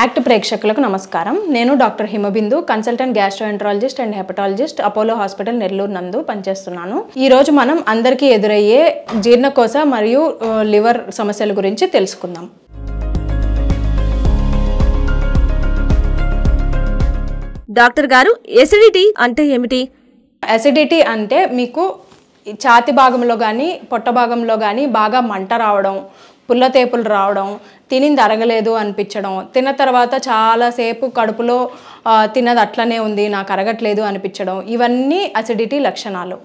act ప్రేక్షకులకు నమస్కారం నేను doctor Himabindu consultant gastroenterologist and hepatologist Apollo hospital Nellore నందు పనిచేస్తున్నాను ఈ రోజు మనం అందరికీ ఎదురయ్యే జీర్ణకోశ మరియు లివర్ సమస్యల గురించి తెలుసుకుందాం డాక్టర్ గారు ఎసిడిటీ అంటే ఏమిటి ఎసిడిటీ అంటే మీకు ఛాతి భాగంలో కానీ పొట్ట భాగంలో కానీ బాగా మంట రావడం పుల్లతేపులు రావడం తినింది అరగలేదు అనిపించడం తిన్న తర్వాత చాలాసేపు కడుపులో తిన్నది అట్లనే ఉంది నాకు అరగట్లేదు అనిపించడం ఇవన్నీ అసిడిటీ లక్షణాలు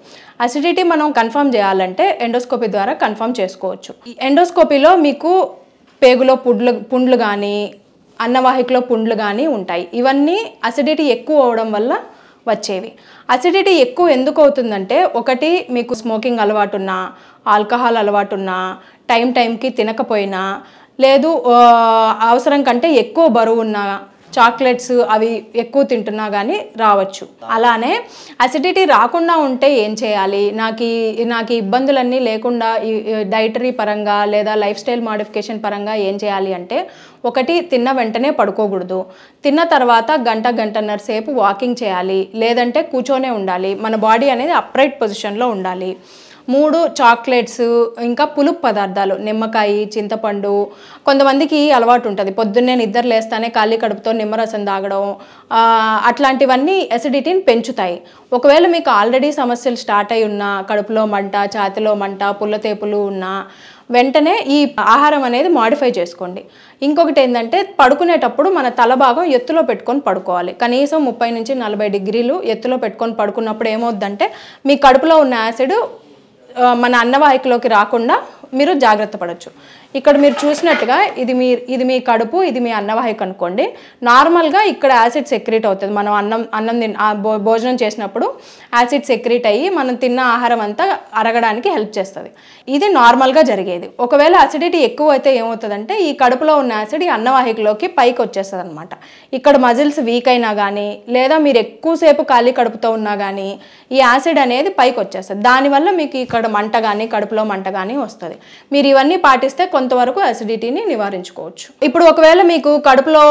అసిడిటీ మనం కన్ఫర్మ్ చేయాలంటే ఎండోస్కోపీ ద్వారా కన్ఫర్మ్ చేసుకోవచ్చు ఎండోస్కోపీలో మీకు పేగులో పుండ్లు పుండ్లు కానీ అన్నవాహికలో పుండ్లు కానీ ఉంటాయి ఇవన్నీ అసిడిటీ ఎక్కువ అవడం వల్ల వచ్చేవి అసిడిటీ ఎక్కువ ఎందుకు అవుతుందంటే ఒకటి మీకు స్మోకింగ్ అలవాటున్నా ఆల్కహాల్ అలవాటున్నా టైం టైంకి తినకపోయినా లేదు అవసరం కంటే ఎక్కువ బరువు ఉన్నా చాక్లెట్స్ అవి ఎక్కువ తింటున్నా కానీ రావచ్చు అలానే అసిడిటీ రాకుండా ఉంటే ఏం చేయాలి నాకు నాకు ఇబ్బందులన్నీ లేకుండా డైటరీ పరంగా లేదా లైఫ్ స్టైల్ మాడిఫికేషన్ పరంగా ఏం చేయాలి అంటే ఒకటి తిన్న వెంటనే పడుకోకూడదు తిన్న తర్వాత గంట గంటన్నరసేపు వాకింగ్ చేయాలి లేదంటే కూర్చొనే ఉండాలి మన బాడీ అనేది అప్రైట్ పొజిషన్లో ఉండాలి మూడు చాక్లెట్స్ ఇంకా పులుపు పదార్థాలు నిమ్మకాయ చింతపండు కొంతమందికి అలవాటు ఉంటుంది పొద్దున్నే నిద్ర లేస్తానే ఖాళీ కడుపుతో నిమ్మరసం తాగడం అట్లాంటివన్నీ ఎసిడిటీని పెంచుతాయి ఒకవేళ మీకు ఆల్రెడీ సమస్యలు స్టార్ట్ అయి ఉన్నా కడుపులో మంట ఛాతిలో మంట పుల్లతేపులు ఉన్నా వెంటనే ఈ ఆహారం అనేది మాడిఫై చేసుకోండి ఇంకొకటి ఏంటంటే పడుకునేటప్పుడు మన తల భాగం ఎత్తులో పెట్టుకొని పడుకోవాలి కనీసం ముప్పై నుంచి నలభై డిగ్రీలు ఎత్తులో పెట్టుకొని పడుకున్నప్పుడు ఏమవుద్దంటే మీ కడుపులో ఉన్న యాసిడ్ మన అన్నవాహికలోకి రాకుండా మీరు జాగ్రత్త పడవచ్చు ఇక్కడ మీరు చూసినట్టుగా ఇది మీ ఇది మీ కడుపు ఇది మీ అన్నవాహిక అనుకోండి నార్మల్గా ఇక్కడ యాసిడ్ సెక్రీట్ అవుతుంది మనం అన్నం అన్నం తిన్న భోజనం చేసినప్పుడు యాసిడ్ సెక్రీట్ అయ్యి మనం తిన్న ఆహారం అంతా అరగడానికి హెల్ప్ చేస్తుంది ఇది నార్మల్గా జరిగేది ఒకవేళ అసిడిటీ ఎక్కువ అయితే ఏమవుతుందంటే ఈ కడుపులో ఉన్న యాసిడ్ ఈ అన్నవాహికలోకి పైకి వచ్చేస్తుంది అనమాట ఇక్కడ మజిల్స్ వీక్ అయినా కానీ లేదా మీరు ఎక్కువసేపు ఖాళీ కడుపుతో ఉన్నా కానీ ఈ యాసిడ్ అనేది పైకి వచ్చేస్తుంది దానివల్ల మీకు ఇక్కడ మంట కానీ కడుపులో మంట కానీ వస్తుంది మీరు ఇవన్నీ పాటిస్తే కొంతవరకు అసిడిటీని నివారించుకోవచ్చు ఇప్పుడు ఒకవేళ మీకు కడుపులో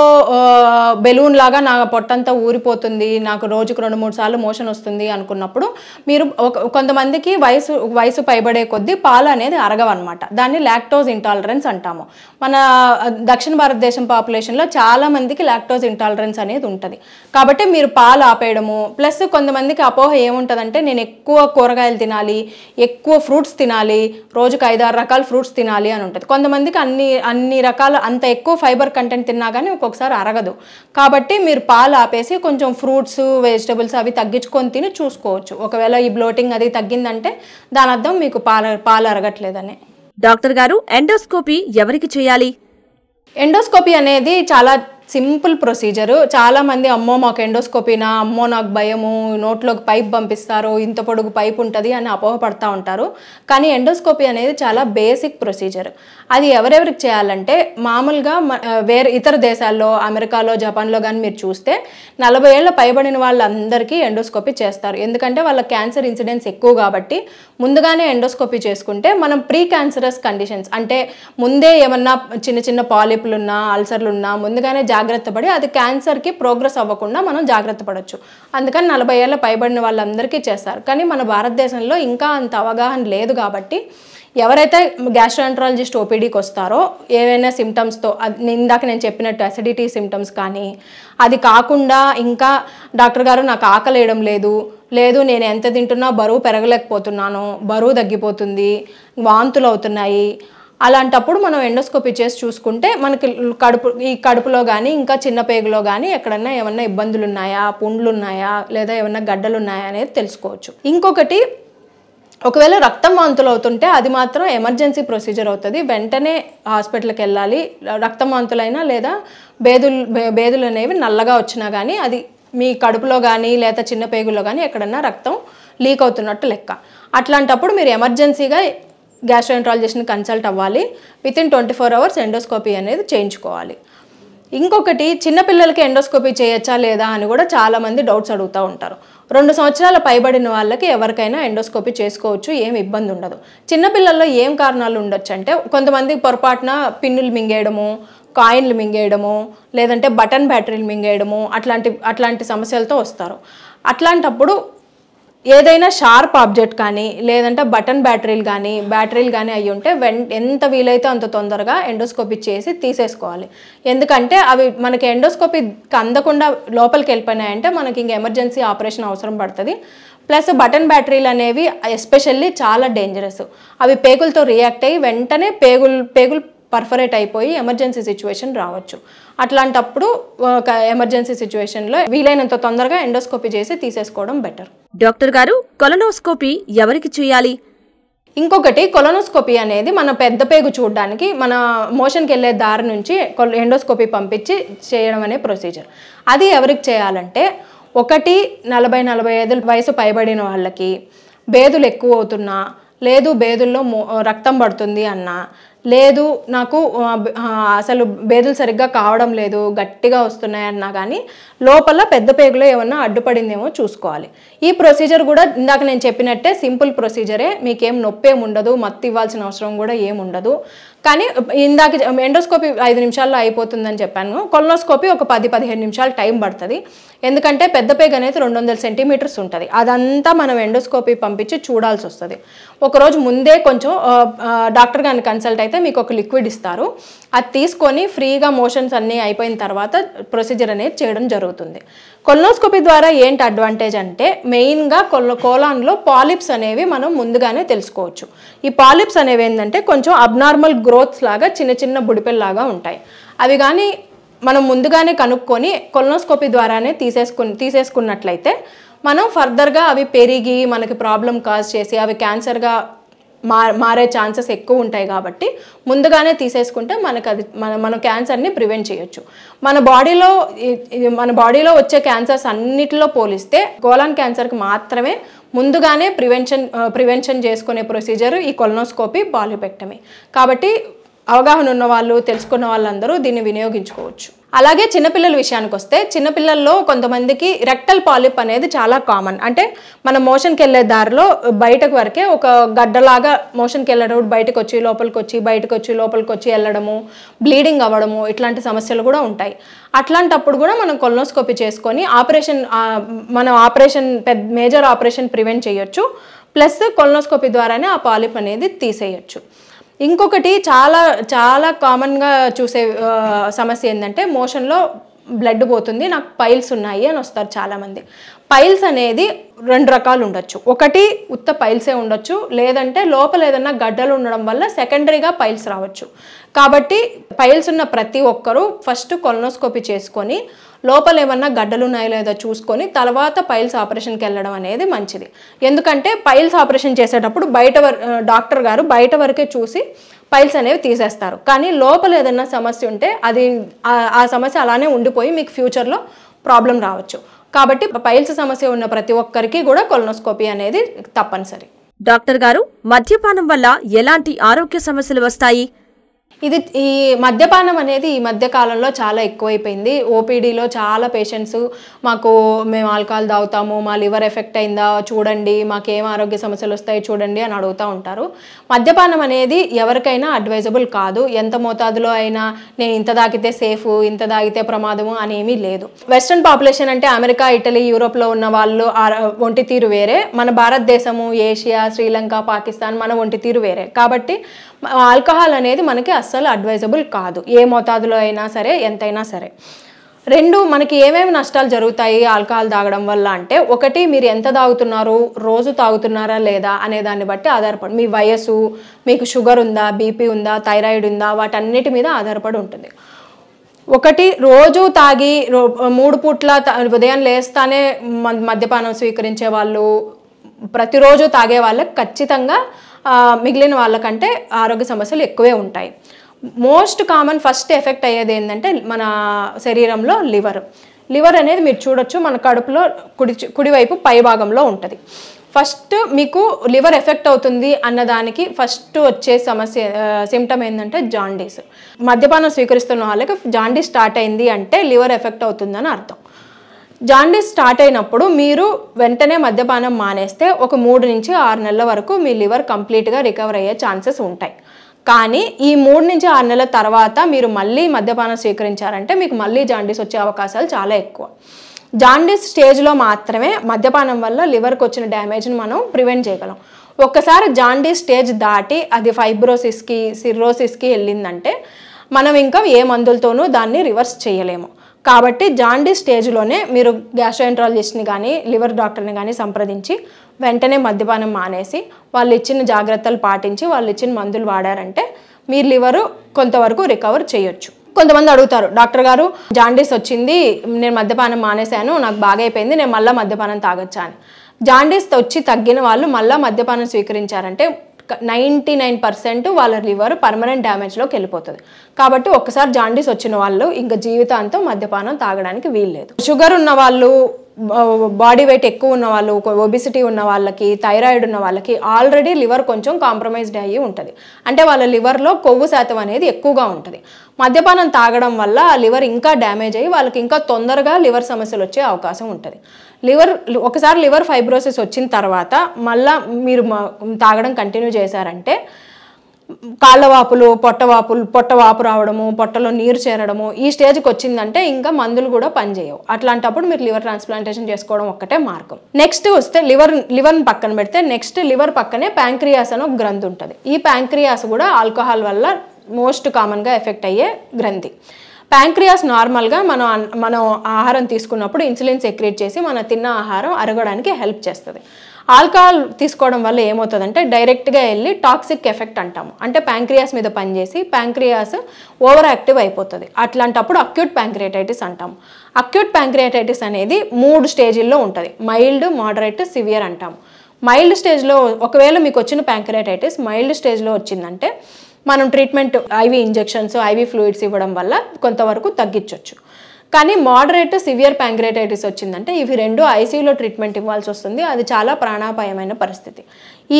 బెలూన్ లాగా నా పొట్టంతా ఊరిపోతుంది నాకు రోజుకు రెండు మూడు సార్లు మోషన్ వస్తుంది అనుకున్నప్పుడు మీరు కొంతమందికి వయసు వయసు పైబడే కొద్దీ పాలు అనేది అరగవన్నమాట దాన్ని లాక్టోజ్ ఇంటాలరెన్స్ అంటాము మన దక్షిణ భారతదేశం పాపులేషన్లో చాలా మందికి లాక్టోజ్ ఇంటాలరెన్స్ అనేది ఉంటుంది కాబట్టి మీరు పాలు ఆపేయడము ప్లస్ కొంతమందికి అపోహ ఏముంటుందంటే నేను ఎక్కువ కూరగాయలు తినాలి ఎక్కువ ఫ్రూట్స్ తినాలి రోజుకు ఐదారు రకాల ఫ్రూట్స్ తినాలి అని ఉంటుంది కొంతమందికి అన్ని అన్ని రకాల అంత ఎక్కువ ఫైబర్ కంటెంట్ తిన్నా కానీ ఒక్కొక్కసారి అరగదు కాబట్టి మీరు పాలు ఆపేసి కొంచెం ఫ్రూట్స్ వెజిటబుల్స్ అవి తగ్గించుకొని తిని చూసుకోవచ్చు ఒకవేళ ఈ బ్లోటింగ్ అది తగ్గిందంటే దాని అర్థం మీకు పాల పాలు అరగట్లేదని డాక్టర్ గారు ఎండోస్కోపీ ఎవరికి చేయాలి ఎండోస్కోపీ అనేది చాలా సింపుల్ ప్రొసీజరు చాలామంది అమ్మో మాకు ఎండోస్కోపీనా అమ్మో నాకు భయము నోట్లోకి పైప్ పంపిస్తారు ఇంత పొడుగు పైప్ ఉంటుంది అని అపోహపడతా ఉంటారు కానీ ఎండోస్కోపీ అనేది చాలా బేసిక్ ప్రొసీజర్ అది ఎవరెవరికి చేయాలంటే మామూలుగా వేరే ఇతర దేశాల్లో అమెరికాలో జపాన్లో కానీ మీరు చూస్తే నలభై ఏళ్ళ పైబడిన వాళ్ళందరికీ ఎండోస్కోపీ చేస్తారు ఎందుకంటే వాళ్ళ క్యాన్సర్ ఇన్సిడెన్స్ ఎక్కువ కాబట్టి ముందుగానే ఎండోస్కోపీ చేసుకుంటే మనం ప్రీ క్యాన్సరస్ కండిషన్స్ అంటే ముందే ఏమన్నా చిన్న చిన్న పాలిపులున్నా అల్సర్లున్నా ముందుగానే జాగ్రత్త పడి అది క్యాన్సర్కి ప్రోగ్రెస్ అవ్వకుండా మనం జాగ్రత్త పడవచ్చు అందుకని నలభై ఏళ్ళ పైబడిన వాళ్ళందరికీ చేస్తారు కానీ మన భారతదేశంలో ఇంకా అంత అవగాహన లేదు కాబట్టి ఎవరైతే గ్యాస్ట్రాంట్రాలజిస్ట్ ఓపీడీకి వస్తారో ఏవైనా సిమ్టమ్స్తో ఇందాక నేను చెప్పినట్టు అసిడిటీ సిమ్టమ్స్ కానీ అది కాకుండా ఇంకా డాక్టర్ గారు నాకు ఆకలేయడం లేదు లేదు నేను ఎంత తింటున్నా బరువు పెరగలేకపోతున్నాను బరువు తగ్గిపోతుంది వాంతులు అవుతున్నాయి అలాంటప్పుడు మనం ఎండోస్కోపీ చేసి చూసుకుంటే మనకి కడుపు ఈ కడుపులో కానీ ఇంకా చిన్న పేగులో కానీ ఎక్కడన్నా ఏమన్నా ఇబ్బందులు ఉన్నాయా పుండ్లు ఉన్నాయా లేదా ఏమన్నా గడ్డలు ఉన్నాయా అనేది తెలుసుకోవచ్చు ఇంకొకటి ఒకవేళ రక్తం వాంతులు అవుతుంటే అది మాత్రం ఎమర్జెన్సీ ప్రొసీజర్ అవుతుంది వెంటనే హాస్పిటల్కి వెళ్ళాలి రక్తం వాంతులైనా లేదా బేదులు బేదులు అనేవి నల్లగా వచ్చినా కానీ అది మీ కడుపులో కానీ లేదా చిన్న పేగుల్లో కానీ ఎక్కడన్నా రక్తం లీక్ అవుతున్నట్టు లెక్క అట్లాంటప్పుడు మీరు ఎమర్జెన్సీగా గ్యాస్ట్రోఎంట్రాలజిస్ట్ని కన్సల్ట్ అవ్వాలి within twenty four hours endoscopy అనేది చేయించుకోవాలి ఇంకొకటి చిన్నపిల్లలకి ఎండోస్కోపీ చేయొచ్చా లేదా అని కూడా చాలామంది డౌట్స్ అడుగుతూ ఉంటారు రెండు సంవత్సరాల పైబడిన వాళ్ళకి ఎవరికైనా ఎండోస్కోపీ చేసుకోవచ్చు ఏం ఇబ్బంది ఉండదు చిన్నపిల్లల్లో ఏం కారణాలు ఉండొచ్చు అంటే కొంతమంది పొరపాటున పిన్నులు మింగేయడము కాయిన్లు మింగేయడము లేదంటే బటన్ బ్యాటరీలు మింగేయడము అట్లాంటి అట్లాంటి సమస్యలతో వస్తారు అట్లాంటప్పుడు ఏదైనా షార్ప్ ఆబ్జెక్ట్ కానీ లేదంటే బటన్ బ్యాటరీలు కానీ బ్యాటరీలు కానీ అయి ఉంటే వెన్ ఎంత వీలైతే అంత తొందరగా ఎండోస్కోపీ చేసి తీసేసుకోవాలి ఎందుకంటే అవి మనకి ఎండోస్కోపీ అందకుండా లోపలికి వెళ్ళిపోయినాయంటే మనకి ఇంక ఎమర్జెన్సీ ఆపరేషన్ అవసరం పడుతుంది ప్లస్ బటన్ బ్యాటరీలు అనేవి ఎస్పెషల్లీ చాలా డేంజరస్ అవి పేగులతో రియాక్ట్ అయ్యి వెంటనే పేగులు పేగులు పర్ఫరేట్ అయిపోయి ఎమర్జెన్సీ సిచ్యువేషన్ రావచ్చు అట్లాంటప్పుడు ఒక ఎమర్జెన్సీ సిచ్యువేషన్లో వీలైనంత తొందరగా ఎండోస్కోపీ చేసి తీసేసుకోవడం బెటర్ డాక్టర్ గారు కొలనోస్కోపీ ఎవరికి చేయాలి ఇంకొకటి కొలనోస్కోపీ అనేది మన పెద్ద పేగు చూడడానికి మన మోషన్కి వెళ్ళే దారి నుంచి ఎండోస్కోపీ పంపించి చేయడం అనే ప్రొసీజర్ అది ఎవరికి చేయాలంటే ఒకటి నలభై నలభై ఐదు వయసు పైబడిన వాళ్ళకి బేదులు ఎక్కువ అవుతున్నా లేదు బేదుల్లో రక్తం పడుతుంది అన్నా లేదు నాకు అసలు బేదులు సరిగ్గా కావడం లేదు గట్టిగా వస్తున్నాయన్నా కానీ లోపల పెద్ద పేగులో ఏమన్నా అడ్డుపడిందేమో చూసుకోవాలి ఈ ప్రొసీజర్ కూడా ఇందాక నేను చెప్పినట్టే సింపుల్ ప్రొసీజరే మీకేం నొప్పి ఏముండదు ఉండదు మత్తు ఇవ్వాల్సిన అవసరం కూడా ఏముండదు కానీ ఇందాక ఎండోస్కోపీ ఐదు నిమిషాల్లో అయిపోతుందని చెప్పాను కొలనోస్కోపీ ఒక పది పదిహేను నిమిషాలు టైం పడుతుంది ఎందుకంటే పెద్ద పేగ అనేది రెండు వందల సెంటీమీటర్స్ ఉంటుంది అదంతా మనం ఎండోస్కోపీ పంపించి చూడాల్సి వస్తుంది ఒకరోజు ముందే కొంచెం డాక్టర్ గారిని కన్సల్ట్ అయితే మీకు ఒక లిక్విడ్ ఇస్తారు అది తీసుకొని ఫ్రీగా మోషన్స్ అన్నీ అయిపోయిన తర్వాత ప్రొసీజర్ అనేది చేయడం జరుగుతుంది కొలనోస్కోపీ ద్వారా ఏంటి అడ్వాంటేజ్ అంటే మెయిన్గా కొల కోలాన్లో పాలిప్స్ అనేవి మనం ముందుగానే తెలుసుకోవచ్చు ఈ పాలిప్స్ అనేవి ఏంటంటే కొంచెం అబ్నార్మల్ గ్రోత్స్ లాగా చిన్న చిన్న బుడిపెల్లాగా ఉంటాయి అవి కానీ మనం ముందుగానే కనుక్కొని కొలనోస్కోపీ ద్వారానే తీసేసుకు తీసేసుకున్నట్లయితే మనం ఫర్దర్గా అవి పెరిగి మనకి ప్రాబ్లం కాజ్ చేసి అవి క్యాన్సర్గా మారే ఛాన్సెస్ ఎక్కువ ఉంటాయి కాబట్టి ముందుగానే తీసేసుకుంటే మనకు అది మన మన క్యాన్సర్ని ప్రివెంట్ చేయొచ్చు మన బాడీలో మన బాడీలో వచ్చే క్యాన్సర్స్ అన్నిటిలో పోలిస్తే గోలాన్ క్యాన్సర్కి మాత్రమే ముందుగానే ప్రివెన్షన్ ప్రివెన్షన్ చేసుకునే ప్రొసీజర్ ఈ కొలనోస్కోపీ బాలిపెక్టమీ కాబట్టి అవగాహన ఉన్న వాళ్ళు తెలుసుకున్న వాళ్ళందరూ దీన్ని వినియోగించుకోవచ్చు అలాగే చిన్నపిల్లల విషయానికి వస్తే చిన్నపిల్లల్లో కొంతమందికి రెక్టల్ పాలిప్ అనేది చాలా కామన్ అంటే మన మోషన్కి వెళ్ళే దారిలో బయటకు వరకే ఒక గడ్డలాగా మోషన్కి వెళ్ళడం బయటకు వచ్చి లోపలికి వచ్చి బయటకు వచ్చి లోపలికి వచ్చి వెళ్ళడము బ్లీడింగ్ అవ్వడము ఇట్లాంటి సమస్యలు కూడా ఉంటాయి అట్లాంటప్పుడు కూడా మనం కొలనోస్కోపీ చేసుకొని ఆపరేషన్ మనం ఆపరేషన్ పెద్ద మేజర్ ఆపరేషన్ ప్రివెంట్ చేయొచ్చు ప్లస్ కొలనోస్కోపీ ద్వారానే ఆ పాలిప్ అనేది తీసేయచ్చు ఇంకొకటి చాలా చాలా కామన్గా చూసే సమస్య ఏంటంటే మోషన్లో బ్లడ్ పోతుంది నాకు పైల్స్ ఉన్నాయి అని వస్తారు చాలామంది పైల్స్ అనేది రెండు రకాలు ఉండొచ్చు ఒకటి ఉత్త పైల్సే ఉండొచ్చు లేదంటే లోపల ఏదన్నా గడ్డలు ఉండడం వల్ల సెకండరీగా పైల్స్ రావచ్చు కాబట్టి పైల్స్ ఉన్న ప్రతి ఒక్కరూ ఫస్ట్ కొలనోస్కోపీ చేసుకొని లోపల ఏమన్నా గడ్డలు ఉన్నాయో లేదో చూసుకొని తర్వాత పైల్స్ ఆపరేషన్కి వెళ్ళడం అనేది మంచిది ఎందుకంటే పైల్స్ ఆపరేషన్ చేసేటప్పుడు బయట డాక్టర్ గారు బయట వరకే చూసి పైల్స్ అనేవి తీసేస్తారు కానీ లోపల ఏదైనా సమస్య ఉంటే అది ఆ సమస్య అలానే ఉండిపోయి మీకు ఫ్యూచర్లో ప్రాబ్లం రావచ్చు కాబట్టి పైల్స్ సమస్య ఉన్న ప్రతి ఒక్కరికి కూడా కొలనోస్కోపీ అనేది తప్పనిసరి డాక్టర్ గారు మద్యపానం వల్ల ఎలాంటి ఆరోగ్య సమస్యలు వస్తాయి ఇది ఈ మద్యపానం అనేది ఈ మధ్య కాలంలో చాలా ఎక్కువైపోయింది ఓపీడీలో చాలా పేషెంట్స్ మాకు మేము ఆల్కహాల్ తాగుతాము మా లివర్ ఎఫెక్ట్ అయిందా చూడండి మాకేం ఆరోగ్య సమస్యలు వస్తాయి చూడండి అని అడుగుతూ ఉంటారు మద్యపానం అనేది ఎవరికైనా అడ్వైజబుల్ కాదు ఎంత మోతాదులో అయినా నేను ఇంత తాకితే సేఫ్ ఇంత తాగితే ప్రమాదము అనేమీ లేదు వెస్ట్రన్ పాపులేషన్ అంటే అమెరికా ఇటలీ యూరోప్లో ఉన్న వాళ్ళు ఒంటి తీరు వేరే మన భారతదేశము ఏషియా శ్రీలంక పాకిస్తాన్ మన ఒంటి తీరు వేరే కాబట్టి ఆల్కహాల్ అనేది మనకి అస్సలు అడ్వైజబుల్ కాదు ఏ మోతాదులో అయినా సరే ఎంతైనా సరే రెండు మనకి ఏమేమి నష్టాలు జరుగుతాయి ఆల్కహాల్ తాగడం వల్ల అంటే ఒకటి మీరు ఎంత తాగుతున్నారు రోజు తాగుతున్నారా లేదా అనే దాన్ని బట్టి ఆధారపడి మీ వయస్సు మీకు షుగర్ ఉందా బీపీ ఉందా థైరాయిడ్ ఉందా వాటన్నిటి మీద ఆధారపడి ఉంటుంది ఒకటి రోజు తాగి మూడు పూట్ల ఉదయం లేస్తానే మద్యపానం స్వీకరించే వాళ్ళు ప్రతిరోజు తాగే వాళ్ళకి ఖచ్చితంగా మిగిలిన వాళ్ళకంటే ఆరోగ్య సమస్యలు ఎక్కువే ఉంటాయి మోస్ట్ కామన్ ఫస్ట్ ఎఫెక్ట్ అయ్యేది ఏంటంటే మన శరీరంలో లివర్ లివర్ అనేది మీరు చూడొచ్చు మన కడుపులో కుడి కుడివైపు పై భాగంలో ఉంటుంది ఫస్ట్ మీకు లివర్ ఎఫెక్ట్ అవుతుంది అన్నదానికి ఫస్ట్ వచ్చే సమస్య సిమ్టమ్ ఏంటంటే జాండీస్ మద్యపానం స్వీకరిస్తున్న వాళ్ళకి జాండీస్ స్టార్ట్ అయింది అంటే లివర్ ఎఫెక్ట్ అవుతుందని అర్థం జాండీస్ స్టార్ట్ అయినప్పుడు మీరు వెంటనే మద్యపానం మానేస్తే ఒక మూడు నుంచి ఆరు నెలల వరకు మీ లివర్ కంప్లీట్గా రికవర్ అయ్యే ఛాన్సెస్ ఉంటాయి కానీ ఈ మూడు నుంచి ఆరు నెలల తర్వాత మీరు మళ్ళీ మద్యపానం స్వీకరించారంటే మీకు మళ్ళీ జాండీస్ వచ్చే అవకాశాలు చాలా ఎక్కువ జాండీస్ స్టేజ్లో మాత్రమే మద్యపానం వల్ల లివర్కి వచ్చిన డ్యామేజ్ని మనం ప్రివెంట్ చేయగలం ఒక్కసారి జాండీస్ స్టేజ్ దాటి అది ఫైబ్రోసిస్కి సిర్రోసిస్కి వెళ్ళిందంటే మనం ఇంకా ఏ మందులతోనూ దాన్ని రివర్స్ చేయలేము కాబట్టి జాండీస్ స్టేజ్లోనే మీరు గ్యాస్ట్రోఎంట్రాలజిస్ట్ని కానీ లివర్ డాక్టర్ని కానీ సంప్రదించి వెంటనే మద్యపానం మానేసి వాళ్ళు ఇచ్చిన జాగ్రత్తలు పాటించి వాళ్ళు ఇచ్చిన మందులు వాడారంటే మీ లివరు కొంతవరకు రికవర్ చేయొచ్చు కొంతమంది అడుగుతారు డాక్టర్ గారు జాండీస్ వచ్చింది నేను మద్యపానం మానేశాను నాకు బాగా అయిపోయింది నేను మళ్ళీ మద్యపానం తాగొచ్చా అని జాండీస్ వచ్చి తగ్గిన వాళ్ళు మళ్ళీ మద్యపానం స్వీకరించారంటే నైంటీ నైన్ పర్సెంట్ వాళ్ళ లివర్ పర్మనెంట్ డ్యామేజ్లోకి వెళ్ళిపోతుంది కాబట్టి ఒక్కసారి జాండీస్ వచ్చిన వాళ్ళు ఇంకా జీవితాంతం మద్యపానం తాగడానికి వీల్లేదు షుగర్ ఉన్న వాళ్ళు బాడీ వెయిట్ ఎక్కువ ఉన్న వాళ్ళు ఒబిసిటీ ఉన్న వాళ్ళకి థైరాయిడ్ ఉన్న వాళ్ళకి ఆల్రెడీ లివర్ కొంచెం కాంప్రమైజ్డ్ అయ్యి ఉంటుంది అంటే వాళ్ళ లివర్లో కొవ్వు శాతం అనేది ఎక్కువగా ఉంటుంది మద్యపానం తాగడం వల్ల ఆ లివర్ ఇంకా డ్యామేజ్ అయ్యి వాళ్ళకి ఇంకా తొందరగా లివర్ సమస్యలు వచ్చే అవకాశం ఉంటుంది లివర్ ఒకసారి లివర్ ఫైబ్రోసిస్ వచ్చిన తర్వాత మళ్ళా మీరు తాగడం కంటిన్యూ చేశారంటే కాళ్ళవాపులు పొట్టవాపులు పొట్టవాపు రావడము పొట్టలో నీరు చేరడము ఈ స్టేజ్కి వచ్చిందంటే ఇంకా మందులు కూడా పనిచేయవు అట్లాంటప్పుడు మీరు లివర్ ట్రాన్స్ప్లాంటేషన్ చేసుకోవడం ఒక్కటే మార్గం నెక్స్ట్ వస్తే లివర్ లివర్ని పక్కన పెడితే నెక్స్ట్ లివర్ పక్కనే ప్యాంక్రియాస్ అని ఒక గ్రంథి ఉంటుంది ఈ ప్యాంక్రియాస్ కూడా ఆల్కహాల్ వల్ల మోస్ట్ కామన్గా ఎఫెక్ట్ అయ్యే గ్రంథి ప్యాంక్రియాస్ నార్మల్గా మనం మనం ఆహారం తీసుకున్నప్పుడు ఇన్సులిన్ సెక్రియేట్ చేసి మనం తిన్న ఆహారం అరగడానికి హెల్ప్ చేస్తుంది ఆల్కహాల్ తీసుకోవడం వల్ల ఏమవుతుందంటే డైరెక్ట్గా వెళ్ళి టాక్సిక్ ఎఫెక్ట్ అంటాము అంటే ప్యాంక్రియాస్ మీద పనిచేసి ప్యాంక్రియాస్ ఓవర్ యాక్టివ్ అయిపోతుంది అట్లాంటప్పుడు అక్యూట్ ప్యాంక్రియాటైటిస్ అంటాము అక్యూట్ ప్యాంక్రియాటైటిస్ అనేది మూడు స్టేజీల్లో ఉంటుంది మైల్డ్ మోడరేట్ సివియర్ అంటాము మైల్డ్ స్టేజ్లో ఒకవేళ మీకు వచ్చిన ప్యాంక్రియాటైటిస్ మైల్డ్ స్టేజ్లో వచ్చిందంటే మనం treatment IV injections IV fluids ఇవ్వడం వల్ల కొంతవరకు తగ్గించవచ్చు కానీ మోడరేట్ సివియర్ ప్యాంగ్రేటైటిస్ వచ్చిందంటే ఇవి రెండు ఐసీయూలో ట్రీట్మెంట్ ఇవ్వాల్సి వస్తుంది అది చాలా ప్రాణాపాయమైన పరిస్థితి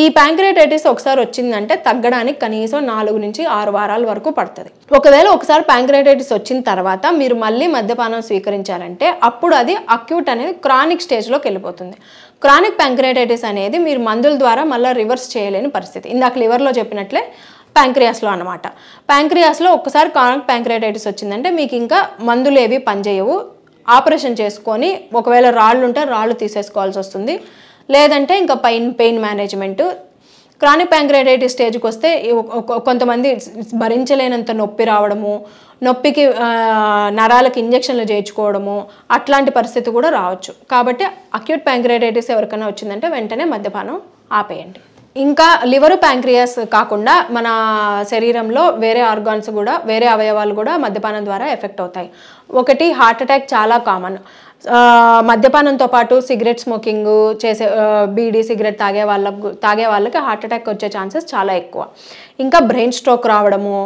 ఈ ప్యాంగ్రేటైటిస్ ఒకసారి వచ్చిందంటే తగ్గడానికి కనీసం నాలుగు నుంచి ఆరు వారాల వరకు పడుతుంది ఒకవేళ ఒకసారి ప్యాంగ్రేటైటిస్ వచ్చిన తర్వాత మీరు మళ్ళీ మద్యపానం స్వీకరించాలంటే అప్పుడు అది అక్యూట్ అనేది క్రానిక్ స్టేజ్లోకి వెళ్ళిపోతుంది క్రానిక్ ప్యాంక్రేటైటిస్ అనేది మీరు మందుల ద్వారా మళ్ళీ రివర్స్ చేయలేని పరిస్థితి ఇందాక లివర్లో చెప్పినట్లే ప్యాంక్రియాస్లో అనమాట ప్యాంక్రియాస్లో ఒక్కసారి కానక్ ప్యాంక్రియాటైటిస్ వచ్చిందంటే మీకు ఇంకా మందులు ఏవి పనిచేయవు ఆపరేషన్ చేసుకొని ఒకవేళ రాళ్ళు ఉంటే రాళ్ళు తీసేసుకోవాల్సి వస్తుంది లేదంటే ఇంకా pain pain management chronic pancreatitis స్టేజ్కి వస్తే కొంతమంది భరించలేనంత నొప్పి రావడము నొప్పికి నరాలకు ఇంజక్షన్లు చేయించుకోవడము అట్లాంటి పరిస్థితి కూడా రావచ్చు కాబట్టి అక్యూట్ ప్యాంక్రియాటైటిస్ ఎవరికైనా వచ్చిందంటే వెంటనే మద్యపానం ఆపేయండి ఇంకా లివర్ ప్యాంక్రియాస్ కాకుండా మన శరీరంలో వేరే ఆర్గాన్స్ కూడా వేరే అవయవాలు కూడా మద్యపానం ద్వారా ఎఫెక్ట్ అవుతాయి ఒకటి హార్ట్ అటాక్ చాలా కామన్ మద్యపానంతో పాటు సిగరెట్ స్మోకింగ్ చేసే బీడీ సిగరెట్ తాగే వాళ్ళకు తాగే వాళ్ళకి హార్ట్ అటాక్ వచ్చే ఛాన్సెస్ చాలా ఎక్కువ ఇంకా బ్రెయిన్ స్ట్రోక్ రావడము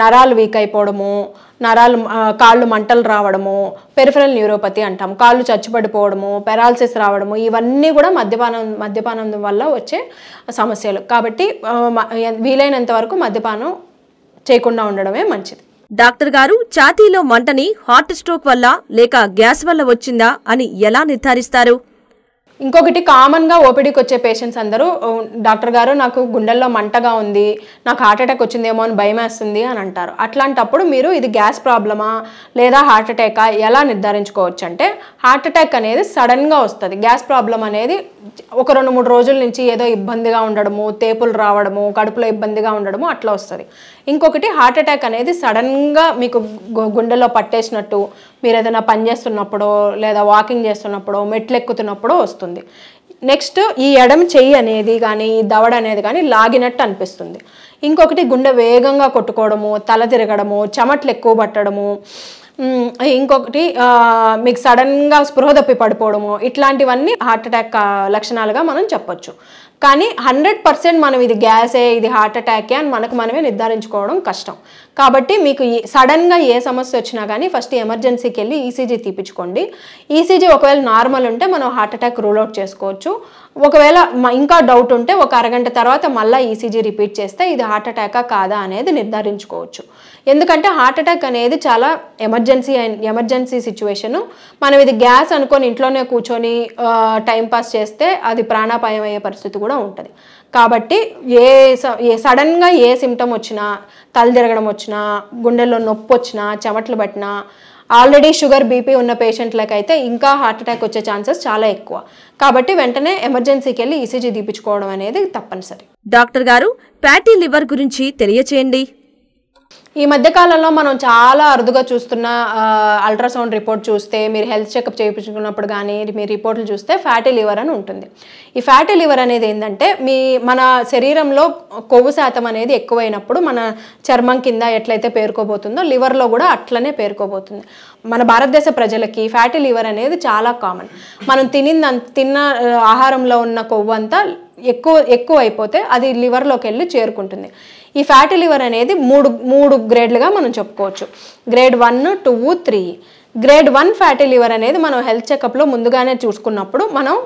నరాలు వీక్ అయిపోవడము నరాలు కాళ్ళు మంటలు రావడము పెరిఫరల్ న్యూరోపతి అంటాం కాళ్ళు చచ్చిపడిపోవడము పెరాలసిస్ రావడము ఇవన్నీ కూడా మద్యపానం మద్యపానం వల్ల వచ్చే సమస్యలు కాబట్టి వీలైనంత వరకు మద్యపానం చేయకుండా ఉండడమే మంచిది డాక్టర్ గారు ఛాతీలో మంటని హార్ట్ స్ట్రోక్ వల్ల లేక గ్యాస్ వల్ల వచ్చిందా అని ఎలా నిర్ధారిస్తారు ఇంకొకటి కామన్గా ఓపీడీకి వచ్చే పేషెంట్స్ అందరూ డాక్టర్ గారు నాకు గుండెల్లో మంటగా ఉంది నాకు హార్ట్ అటాక్ వచ్చిందేమో అని భయం వేస్తుంది అని అంటారు అట్లాంటప్పుడు మీరు ఇది గ్యాస్ ప్రాబ్లమా లేదా హార్ట్ అటాకా ఎలా నిర్ధారించుకోవచ్చు అంటే హార్ట్ అటాక్ అనేది సడన్గా వస్తుంది గ్యాస్ ప్రాబ్లం అనేది ఒక రెండు మూడు రోజుల నుంచి ఏదో ఇబ్బందిగా ఉండడము తేపులు రావడము కడుపులో ఇబ్బందిగా ఉండడము అట్లా వస్తుంది ఇంకొకటి హార్ట్ అటాక్ అనేది సడన్గా మీకు గుండెలో పట్టేసినట్టు మీరు ఏదైనా పని చేస్తున్నప్పుడో లేదా వాకింగ్ చేస్తున్నప్పుడో మెట్లు ఎక్కుతున్నప్పుడో వస్తుంది నెక్స్ట్ ఈ ఎడమ చెయ్యి అనేది కానీ ఈ దవడ అనేది కానీ లాగినట్టు అనిపిస్తుంది ఇంకొకటి గుండె వేగంగా కొట్టుకోవడము తల తిరగడము చెమట్లు ఎక్కువ పట్టడము ఇంకొకటి మీకు సడన్గా స్పృహ తప్పి పడిపోవడము ఇట్లాంటివన్నీ హార్ట్ అటాక్ లక్షణాలుగా మనం చెప్పొచ్చు కానీ హండ్రెడ్ పర్సెంట్ మనం ఇది గ్యాసే ఇది హార్ట్ అటాకే అని మనకు మనమే నిర్ధారించుకోవడం కష్టం కాబట్టి మీకు సడన్గా ఏ సమస్య వచ్చినా కానీ ఫస్ట్ ఎమర్జెన్సీకి వెళ్ళి ఈసీజీ e తీపించుకోండి ఈసీజీ e ఒకవేళ నార్మల్ ఉంటే మనం హార్ట్ అటాక్ రూల్ అవుట్ చేసుకోవచ్చు ఒకవేళ ఇంకా డౌట్ ఉంటే ఒక అరగంట తర్వాత మళ్ళీ ఈసీజీ e రిపీట్ చేస్తే ఇది హార్ట్ అటాకా కాదా అనేది నిర్ధారించుకోవచ్చు ఎందుకంటే హార్ట్ అటాక్ అనేది చాలా ఎమర్జెన్సీ ఎమర్జెన్సీ సిచ్యువేషను మనం ఇది గ్యాస్ అనుకొని ఇంట్లోనే కూర్చొని టైంపాస్ చేస్తే అది ప్రాణాపాయం అయ్యే పరిస్థితి కూడా ఉంటుంది కాబట్టి ఏ ఏ సడన్గా ఏ సిమ్టమ్ వచ్చినా తల తిరగడం వచ్చినా గుండెల్లో నొప్పి వచ్చినా చెమట్లు పట్టినా ఆల్రెడీ షుగర్ బీపీ ఉన్న పేషెంట్లకైతే ఇంకా హార్ట్ అటాక్ వచ్చే ఛాన్సెస్ చాలా ఎక్కువ కాబట్టి వెంటనే ఎమర్జెన్సీకి వెళ్ళి ఈసీజీ తీపించుకోవడం అనేది తప్పనిసరి డాక్టర్ గారు ప్యాటీ లివర్ గురించి తెలియచేయండి ఈ మధ్య కాలంలో మనం చాలా అరుదుగా చూస్తున్న అల్ట్రాసౌండ్ రిపోర్ట్ చూస్తే మీరు హెల్త్ చెకప్ చేయించుకున్నప్పుడు కానీ మీ రిపోర్ట్లు చూస్తే ఫ్యాటీ లివర్ అని ఉంటుంది ఈ ఫ్యాటీ లివర్ అనేది ఏంటంటే మీ మన శరీరంలో కొవ్వు శాతం అనేది ఎక్కువైనప్పుడు మన చర్మం కింద ఎట్లయితే పేరుకోబోతుందో లివర్లో కూడా అట్లనే పేరుకోబోతుంది మన భారతదేశ ప్రజలకి ఫ్యాటీ లివర్ అనేది చాలా కామన్ మనం తినింద తిన్న ఆహారంలో ఉన్న కొవ్వు అంతా ఎక్కువ ఎక్కువ అయిపోతే అది లివర్లోకి వెళ్ళి చేరుకుంటుంది ఈ ఫ్యాటీ లివర్ అనేది మూడు మూడు గ్రేడ్లుగా మనం చెప్పుకోవచ్చు grade one two three grade one fatty liver అనేది మనం హెల్త్ చెకప్లో ముందుగానే చూసుకున్నప్పుడు మనం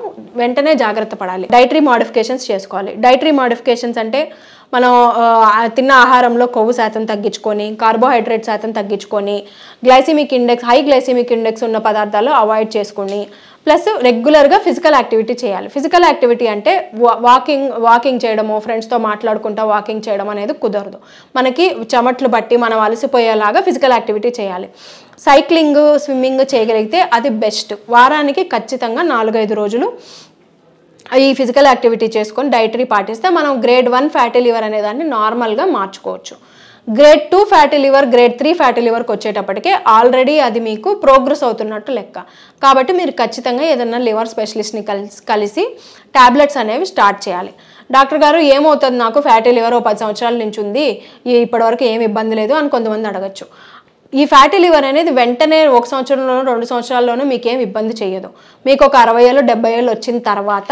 వెంటనే జాగ్రత్త పడాలి డైటరీ మాడిఫికేషన్స్ చేసుకోవాలి డైటరీ మాడిఫికేషన్స్ అంటే మనం తిన్న ఆహారంలో కొవ్వు శాతం తగ్గించుకొని కార్బోహైడ్రేట్ శాతం తగ్గించుకొని glycemic index high glycemic index ఉన్న పదార్థాలు అవాయిడ్ చేసుకొని ప్లస్ రెగ్యులర్గా ఫిజికల్ యాక్టివిటీ చేయాలి ఫిజికల్ యాక్టివిటీ అంటే వాకింగ్ వాకింగ్ చేయడము ఫ్రెండ్స్తో మాట్లాడుకుంటూ వాకింగ్ చేయడం అనేది కుదరదు మనకి చెమట్లు బట్టి మనం అలసిపోయేలాగా ఫిజికల్ యాక్టివిటీ చేయాలి సైక్లింగ్ స్విమ్మింగ్ చేయగలిగితే అది బెస్ట్ వారానికి ఖచ్చితంగా నాలుగైదు రోజులు ఈ ఫిజికల్ యాక్టివిటీ చేసుకొని డైటరీ పాటిస్తే మనం గ్రేడ్ వన్ ఫ్యాటీ లివర్ అనేదాన్ని నార్మల్గా మార్చుకోవచ్చు grade two fatty liver grade three fatty లివర్కి వచ్చేటప్పటికే ఆల్రెడీ అది మీకు ప్రోగ్రెస్ అవుతున్నట్టు లెక్క కాబట్టి మీరు ఖచ్చితంగా ఏదైనా లివర్ స్పెషలిస్ట్ని కలిసి కలిసి ట్యాబ్లెట్స్ అనేవి స్టార్ట్ చేయాలి డాక్టర్ గారు ఏమవుతుంది నాకు ఫ్యాటీ లివర్ ఓ పది సంవత్సరాల నుంచి ఉంది ఇప్పటివరకు ఏమి ఇబ్బంది లేదు అని కొంతమంది అడగచ్చు ఈ ఫ్యాటీ లివర్ అనేది వెంటనే ఒక సంవత్సరంలోనూ రెండు సంవత్సరాల్లోనూ మీకేం ఇబ్బంది చేయదు మీకు ఒక అరవై ఏళ్ళు డెబ్బై ఏళ్ళు వచ్చిన తర్వాత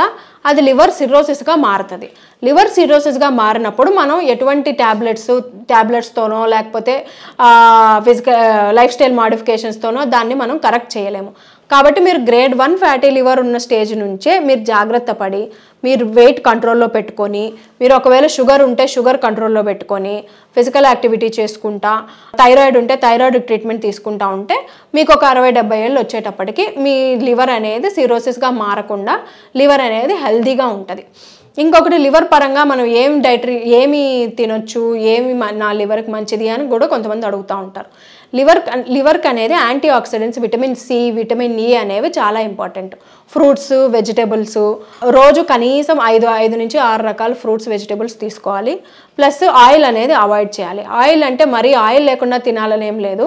అది లివర్ సిరోసిస్గా మారుతుంది లివర్ సిరోసిస్గా మారినప్పుడు మనం ఎటువంటి ట్యాబ్లెట్స్ ట్యాబ్లెట్స్తోనో లేకపోతే ఫిజికల్ లైఫ్ స్టైల్ మాడిఫికేషన్స్తోనో దాన్ని మనం కరెక్ట్ చేయలేము కాబట్టి మీరు గ్రేడ్ వన్ ఫ్యాటీ లివర్ ఉన్న స్టేజ్ నుంచే మీరు జాగ్రత్త పడి మీరు వెయిట్ కంట్రోల్లో పెట్టుకొని మీరు ఒకవేళ షుగర్ ఉంటే షుగర్ కంట్రోల్లో పెట్టుకొని ఫిజికల్ యాక్టివిటీ చేసుకుంటా థైరాయిడ్ ఉంటే థైరాయిడ్ ట్రీట్మెంట్ తీసుకుంటా ఉంటే మీకు ఒక అరవై డెబ్బై ఏళ్ళు వచ్చేటప్పటికి మీ లివర్ అనేది సిరోసిస్గా మారకుండా లివర్ అనేది హెల్దీగా ఉంటుంది ఇంకొకటి లివర్ పరంగా మనం ఏం డైటరీ ఏమి తినొచ్చు ఏమి నా లివర్కి మంచిది అని కూడా కొంతమంది అడుగుతూ ఉంటారు లివర్ లివర్కి అనేది antioxidants vitamin C vitamin E అనేవి చాలా ఇంపార్టెంట్ ఫ్రూట్స్ వెజిటేబుల్స్ రోజు కనీసం ఐదు ఐదు నుంచి ఆరు రకాల ఫ్రూట్స్ వెజిటేబుల్స్ తీసుకోవాలి ప్లస్ ఆయిల్ అనేది అవాయిడ్ చేయాలి ఆయిల్ అంటే మరీ ఆయిల్ లేకుండా తినాలని ఏం లేదు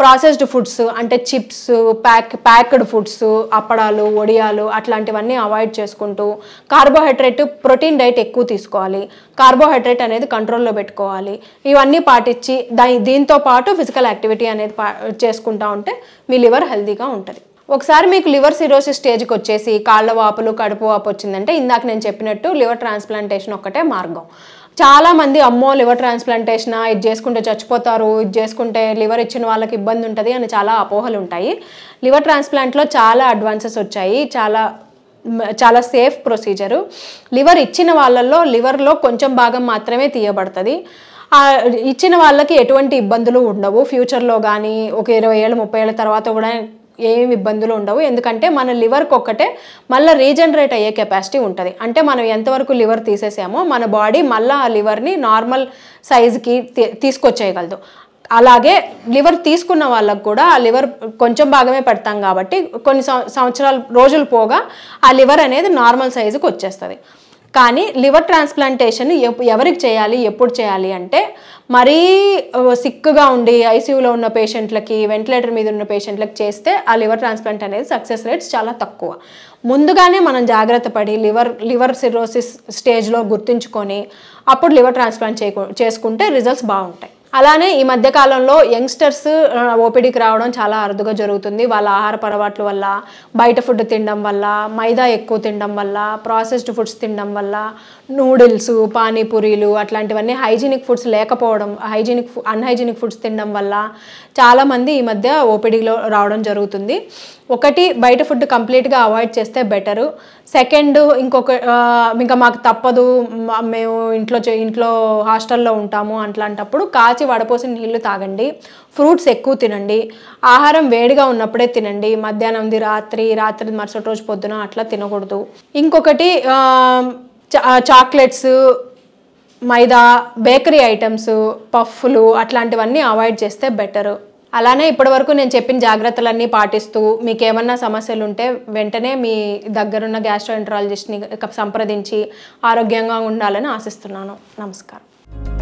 ప్రాసెస్డ్ ఫుడ్స్ అంటే చిప్స్ ప్యాక్ ప్యాక్డ్ ఫుడ్స్ అప్పడాలు వడియాలు అట్లాంటివన్నీ అవాయిడ్ చేసుకుంటూ కార్బోహైడ్రేట్ ప్రోటీన్ డైట్ ఎక్కువ తీసుకోవాలి కార్బోహైడ్రేట్ అనేది కంట్రోల్లో పెట్టుకోవాలి ఇవన్నీ పాటించి దీంతో పాటు ఫిజికల్ యాక్టివిటీ ఇమ్యూనిటీ అనేది చేసుకుంటా ఉంటే మీ లివర్ హెల్దీగా ఉంటుంది ఒకసారి మీకు లివర్ సిరోసిస్ స్టేజ్కి వచ్చేసి కాళ్ళ వాపులు కడుపు వాపు వచ్చిందంటే ఇందాక నేను చెప్పినట్టు లివర్ ట్రాన్స్ప్లాంటేషన్ ఒక్కటే మార్గం చాలామంది అమ్మో లివర్ ట్రాన్స్ప్లాంటేషన్ ఇది చేసుకుంటే చచ్చిపోతారు ఇది చేసుకుంటే లివర్ ఇచ్చిన వాళ్ళకి ఇబ్బంది ఉంటుంది అని చాలా అపోహలు ఉంటాయి లివర్ ట్రాన్స్ప్లాంట్లో చాలా అడ్వాన్సెస్ వచ్చాయి చాలా చాలా సేఫ్ ప్రొసీజరు లివర్ ఇచ్చిన వాళ్ళల్లో లివర్లో కొంచెం భాగం మాత్రమే తీయబడుతుంది ఇచ్చిన వాళ్ళకి ఎటువంటి ఇబ్బందులు ఉండవు ఫ్యూచర్లో కానీ ఒక ఇరవై ఏళ్ళు ముప్పై ఏళ్ళ తర్వాత కూడా ఏమి ఇబ్బందులు ఉండవు ఎందుకంటే మన లివర్కి ఒక్కటే మళ్ళీ రీజనరేట్ అయ్యే కెపాసిటీ ఉంటుంది అంటే మనం ఎంతవరకు లివర్ తీసేసామో మన బాడీ మళ్ళీ ఆ లివర్ని నార్మల్ సైజుకి తీసుకొచ్చేయగలదు అలాగే లివర్ తీసుకున్న వాళ్ళకు కూడా ఆ లివర్ కొంచెం భాగమే పెడతాం కాబట్టి కొన్ని సంవత్సరాలు రోజులు పోగా ఆ లివర్ అనేది నార్మల్ సైజుకి వచ్చేస్తుంది కానీ లివర్ ట్రాన్స్ప్లాంటేషన్ ఎవరికి చేయాలి ఎప్పుడు చేయాలి అంటే మరీ సిక్గా ఉండి ఐసీయూలో ఉన్న పేషెంట్లకి వెంటిలేటర్ మీద ఉన్న పేషెంట్లకు చేస్తే ఆ లివర్ ట్రాన్స్ప్లాంట్ అనేది సక్సెస్ రేట్స్ చాలా తక్కువ ముందుగానే మనం జాగ్రత్త పడి లివర్ లివర్ సిరోసిస్ స్టేజ్లో గుర్తుంచుకొని అప్పుడు లివర్ ట్రాన్స్ప్లాంట్ చేసుకుంటే రిజల్ట్స్ బాగుంటాయి అలానే ఈ మధ్య కాలంలో యంగ్స్టర్స్ ఓపిడికి రావడం చాలా అరుదుగా జరుగుతుంది వాళ్ళ ఆహార పొరపాట్ల వల్ల బయట ఫుడ్ తినడం వల్ల మైదా ఎక్కువ తినడం వల్ల ప్రాసెస్డ్ ఫుడ్స్ తినడం వల్ల నూడిల్స్ పానీపూరీలు అట్లాంటివన్నీ హైజీనిక్ ఫుడ్స్ లేకపోవడం హైజీనిక్ అన్హైజీనిక్ ఫుడ్స్ తినడం వల్ల చాలామంది ఈ మధ్య ఓపిడీలో రావడం జరుగుతుంది ఒకటి బయట ఫుడ్ కంప్లీట్గా అవాయిడ్ చేస్తే బెటరు సెకండ్ ఇంకొక ఇంకా మాకు తప్పదు మేము ఇంట్లో ఇంట్లో హాస్టల్లో ఉంటాము అట్లాంటప్పుడు కాచి వడపోసిన నీళ్లు తాగండి ఫ్రూట్స్ ఎక్కువ తినండి ఆహారం వేడిగా ఉన్నప్పుడే తినండి మధ్యాహ్నం రాత్రి రాత్రి మరుసటి రోజు పొద్దున అట్లా తినకూడదు ఇంకొకటి చాక్లెట్స్ మైదా బేకరీ ఐటమ్స్ పఫ్లు అట్లాంటివన్నీ అవాయిడ్ చేస్తే బెటరు అలానే ఇప్పటివరకు నేను చెప్పిన జాగ్రత్తలన్నీ పాటిస్తూ మీకు ఏమన్నా సమస్యలు ఉంటే వెంటనే మీ దగ్గరున్న గ్యాస్ట్రోఎంట్రాలజిస్ట్ని సంప్రదించి ఆరోగ్యంగా ఉండాలని ఆశిస్తున్నాను నమస్కారం